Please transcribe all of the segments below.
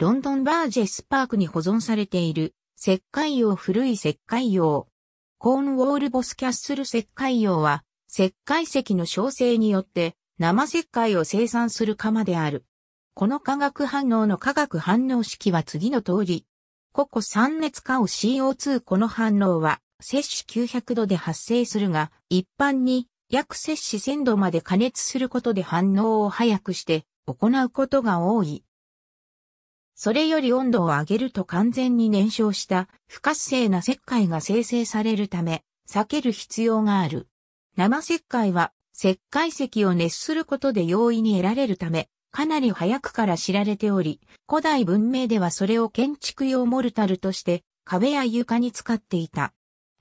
ロンドンバージェスパークに保存されている、石灰用古い石灰用。コーンウォールボスキャッスル石灰用は、石灰石の焼成によって生石灰を生産する釜である。この化学反応の化学反応式は次の通り。ここ酸熱化を CO2 この反応は摂氏900度で発生するが、一般に約摂氏1000度まで加熱することで反応を早くして行うことが多い。それより温度を上げると完全に燃焼した不活性な石灰が生成されるため、避ける必要がある。生石灰は石灰石を熱することで容易に得られるため、かなり早くから知られており、古代文明ではそれを建築用モルタルとして壁や床に使っていた。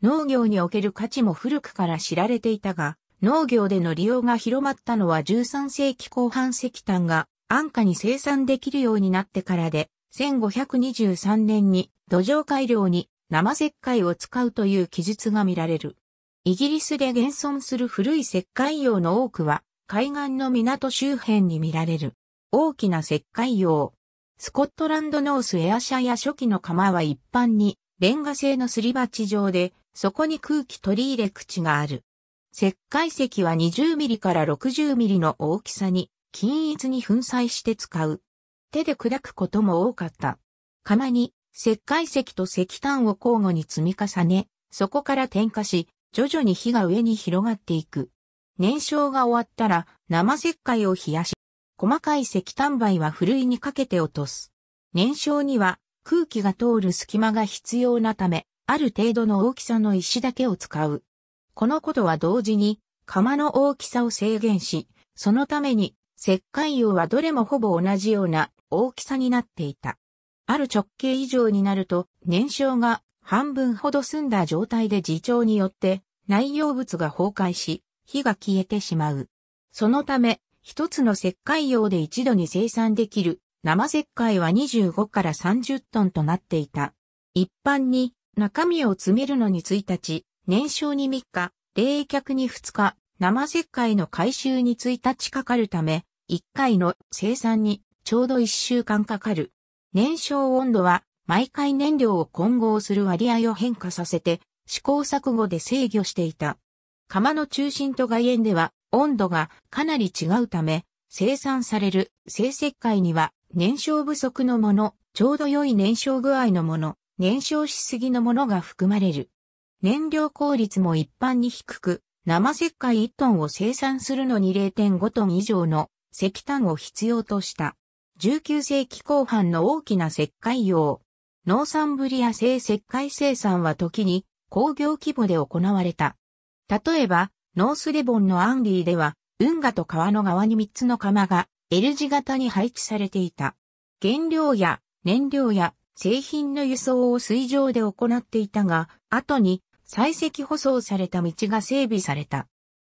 農業における価値も古くから知られていたが、農業での利用が広まったのは13世紀後半石炭が安価に生産できるようになってからで、1523年に土壌改良に生石灰を使うという記述が見られる。イギリスで現存する古い石灰用の多くは海岸の港周辺に見られる。大きな石灰用。スコットランドノースエアシャや初期の釜は一般にレンガ製のすり鉢状で、そこに空気取り入れ口がある。石灰石は20ミリから60ミリの大きさに均一に粉砕して使う。手で砕くことも多かった。釜に石灰石と石炭を交互に積み重ね、そこから点火し、徐々に火が上に広がっていく。燃焼が終わったら生石灰を冷やし、細かい石炭灰はふるいにかけて落とす。燃焼には空気が通る隙間が必要なため、ある程度の大きさの石だけを使う。このことは同時に、釜の大きさを制限し、そのために石灰葉はどれもほぼ同じような大きさになっていた。ある直径以上になると燃焼が半分ほど済んだ状態で自重によって内容物が崩壊し、火が消えてしまう。そのため、一つの石灰用で一度に生産できる生石灰は25から30トンとなっていた。一般に中身を詰めるのに1日、燃焼に3日、冷却に2日、生石灰の回収に1日かかるため、1回の生産にちょうど1週間かかる。燃焼温度は毎回燃料を混合する割合を変化させて試行錯誤で制御していた。釜の中心と外縁では温度がかなり違うため生産される生石灰には燃焼不足のもの、ちょうど良い燃焼具合のもの、燃焼しすぎのものが含まれる。燃料効率も一般に低く、生石灰1トンを生産するのに0.5トン以上の石炭を必要とした。19世紀後半の大きな石灰用。農産ぶりブリア製石灰生産は時に工業規模で行われた。例えば、ノースレボンのアンディでは、運河と川の側に3つの釜が L 字型に配置されていた。原料や燃料や製品の輸送を水上で行っていたが、後に採石舗装された道が整備された。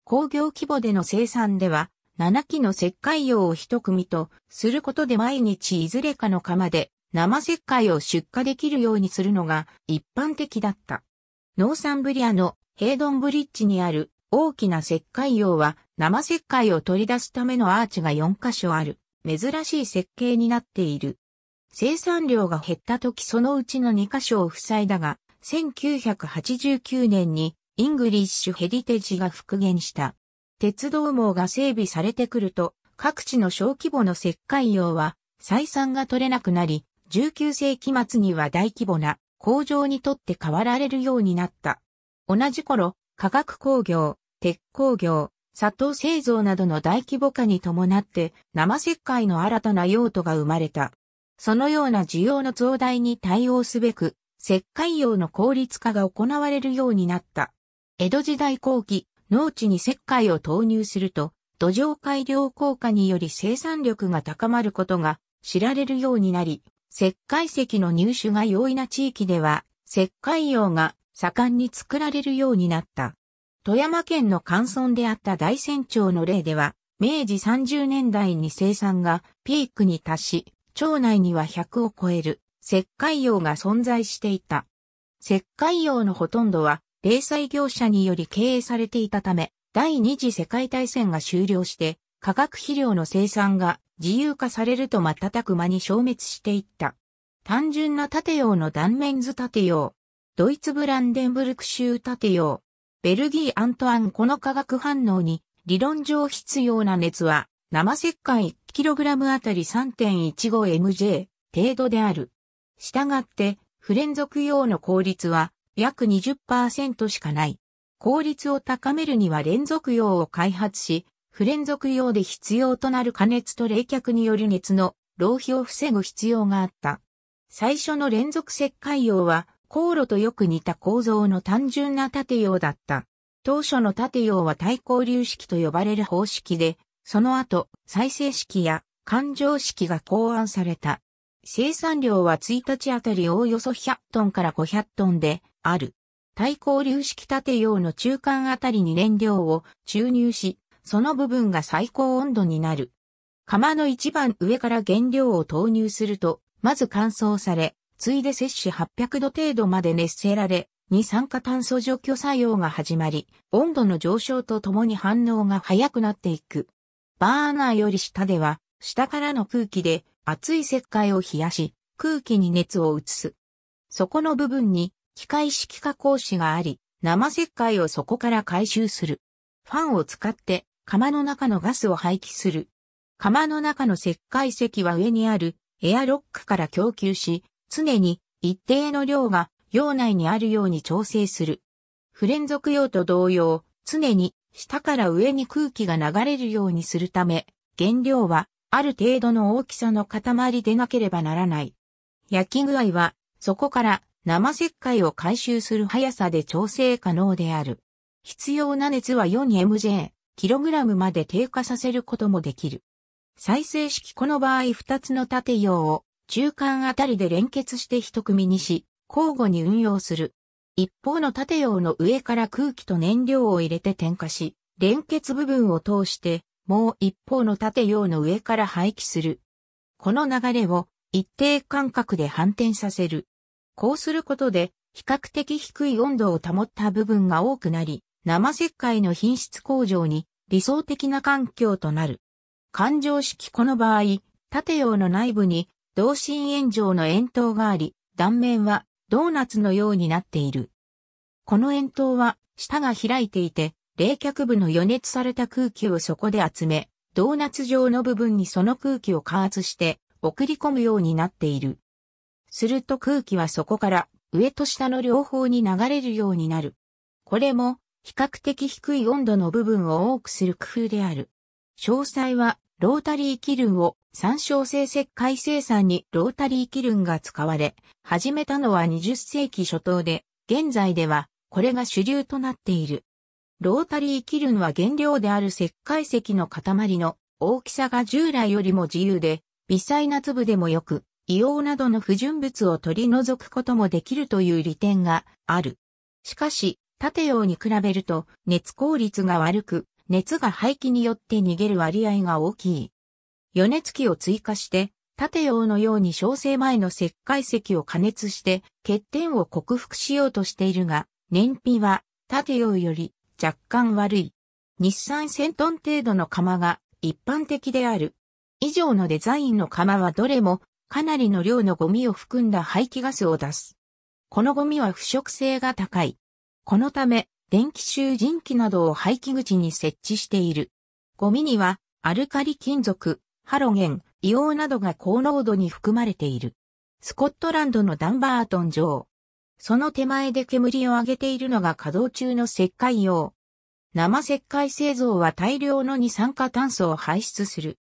工業規模での生産では、7基の石灰用を一組とすることで毎日いずれかの釜で生石灰を出荷できるようにするのが一般的だった。ノーサンブリアのヘイドンブリッジにある大きな石灰用は生石灰を取り出すためのアーチが4箇所ある珍しい設計になっている。生産量が減った時そのうちの2箇所を塞いだが1989年にイングリッシュヘリテージが復元した。鉄道網が整備されてくると、各地の小規模の石灰用は採算が取れなくなり、19世紀末には大規模な工場にとって変わられるようになった。同じ頃、化学工業、鉄工業、砂糖製造などの大規模化に伴って生石灰の新たな用途が生まれた。そのような需要の増大に対応すべく、石灰用の効率化が行われるようになった。江戸時代後期、農地に石灰を投入すると、土壌改良効果により生産力が高まることが知られるようになり、石灰石の入手が容易な地域では、石灰用が盛んに作られるようになった。富山県の乾村であった大山町の例では、明治30年代に生産がピークに達し、町内には100を超える石灰用が存在していた。石灰用のほとんどは零細業者により経営されていたため、第二次世界大戦が終了して、化学肥料の生産が自由化されると瞬く間に消滅していった。単純な縦用の断面図縦用。ドイツブランデンブルク州縦用。ベルギーアントアンこの化学反応に理論上必要な熱は生石灰 1kg あたり 3.15mJ 程度である。したがって、不連続用の効率は約20%しかない。効率を高めるには連続用を開発し、不連続用で必要となる加熱と冷却による熱の浪費を防ぐ必要があった。最初の連続石灰用は、航路とよく似た構造の単純な縦用だった。当初の縦用は対抗流式と呼ばれる方式で、その後、再生式や環状式が考案された。生産量は1日あたりおおよそ100トンから500トンで、ある。対抗粒式縦用の中間あたりに燃料を注入し、その部分が最高温度になる。釜の一番上から原料を投入すると、まず乾燥され、ついで摂取800度程度まで熱せられ、二酸化炭素除去作用が始まり、温度の上昇とともに反応が速くなっていく。バーナーより下では、下からの空気で熱い石灰を冷やし、空気に熱を移す。そこの部分に機械式加工紙があり、生石灰をそこから回収する。ファンを使って釜の中のガスを排気する。釜の中の石灰石は上にあるエアロックから供給し、常に一定の量が用内にあるように調整する。不連続用と同様、常に下から上に空気が流れるようにするため、原料はある程度の大きさの塊でなければならない。焼き具合は、そこから生石灰を回収する速さで調整可能である。必要な熱は 4mJ、kg まで低下させることもできる。再生式この場合2つの縦用を中間あたりで連結して一組にし、交互に運用する。一方の縦用の上から空気と燃料を入れて点火し、連結部分を通して、もう一方の縦用の上から排気する。この流れを一定間隔で反転させる。こうすることで、比較的低い温度を保った部分が多くなり、生石灰の品質向上に理想的な環境となる。環状式この場合、縦用の内部に同心円状の円筒があり、断面はドーナツのようになっている。この円筒は下が開いていて、冷却部の予熱された空気をそこで集め、ドーナツ状の部分にその空気を加圧して送り込むようになっている。すると空気はそこから上と下の両方に流れるようになる。これも比較的低い温度の部分を多くする工夫である。詳細はロータリーキルンを参照性石灰生産にロータリーキルンが使われ、始めたのは20世紀初頭で、現在ではこれが主流となっている。ロータリーキルンは原料である石灰石の塊の大きさが従来よりも自由で、微細な粒でもよく、硫黄などの不純物を取り除くこともできるという利点がある。しかし、縦用に比べると熱効率が悪く、熱が排気によって逃げる割合が大きい。余熱器を追加して、縦用のように焼成前の石灰石を加熱して欠点を克服しようとしているが、燃費は縦用より若干悪い。日産1000トン程度の釜が一般的である。以上のデザインの釜はどれもかなりの量のゴミを含んだ排気ガスを出す。このゴミは腐食性が高い。このため、電気集塵機などを排気口に設置している。ゴミには、アルカリ金属、ハロゲン、硫黄などが高濃度に含まれている。スコットランドのダンバートン城。その手前で煙を上げているのが稼働中の石灰用。生石灰製造は大量の二酸化炭素を排出する。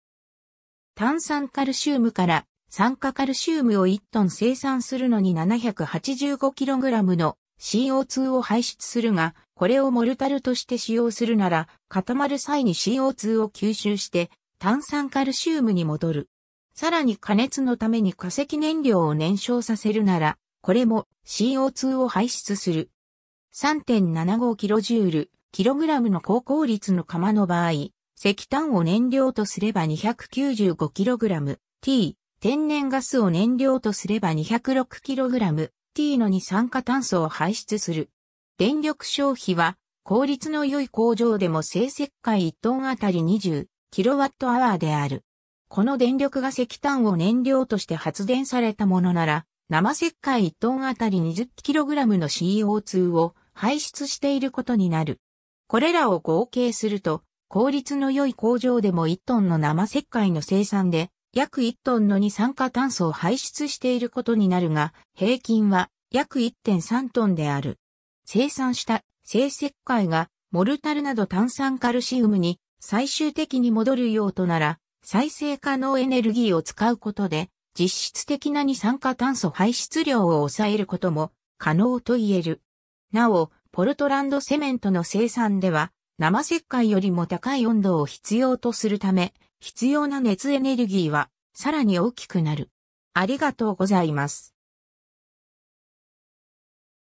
炭酸カルシウムから酸化カルシウムを1トン生産するのに 785kg の CO2 を排出するが、これをモルタルとして使用するなら、固まる際に CO2 を吸収して炭酸カルシウムに戻る。さらに加熱のために化石燃料を燃焼させるなら、これも CO2 を排出する。3.75kJ、kg の高効率の釜の場合、石炭を燃料とすれば 295kg、t、天然ガスを燃料とすれば 206kg、t の二酸化炭素を排出する。電力消費は、効率の良い工場でも生石灰1トンあたり 20kWh である。この電力が石炭を燃料として発電されたものなら、生石灰1トンあたり 20kg の CO2 を排出していることになる。これらを合計すると、効率の良い工場でも1トンの生石灰の生産で、約1トンの二酸化炭素を排出していることになるが、平均は約1.3トンである。生産した生石灰がモルタルなど炭酸カルシウムに最終的に戻る用途なら、再生可能エネルギーを使うことで、実質的な二酸化炭素排出量を抑えることも可能と言える。なお、ポルトランドセメントの生産では、生石灰よりも高い温度を必要とするため、必要な熱エネルギーはさらに大きくなる。ありがとうございます。